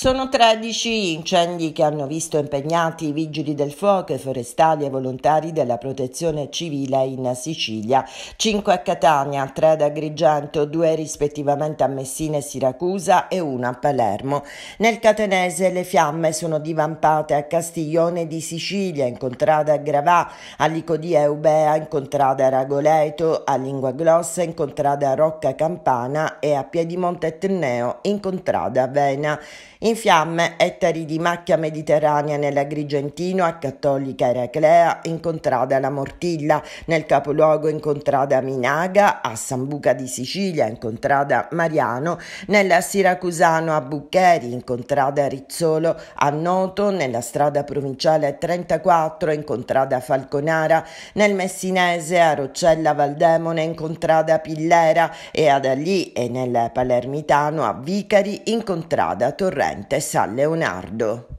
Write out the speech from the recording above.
Sono 13 incendi che hanno visto impegnati i vigili del fuoco, forestali e volontari della protezione civile in Sicilia, 5 a Catania, 3 ad Agrigento, 2 rispettivamente a Messina e Siracusa e 1 a Palermo. Nel catenese le fiamme sono divampate a Castiglione di Sicilia, in contrada Gravà, a Licodia Eubea, in contrada Ragoleto, a Lingua Glossa, incontrata a Rocca Campana e a Piedimonte Tenneo, in contrada Vena. In fiamme ettari di macchia mediterranea nell'Agrigentino, a Cattolica Eraclea, in contrada La Mortilla, nel capoluogo in contrada Minaga, a Sambuca di Sicilia in contrada Mariano, nella Siracusano a Buccheri in contrada Rizzolo, a Noto nella strada provinciale 34 in contrada Falconara, nel Messinese a Roccella Valdemone in contrada Pillera e ad Alì e nel Palermitano a Vicari in contrada Torrente presente San Leonardo.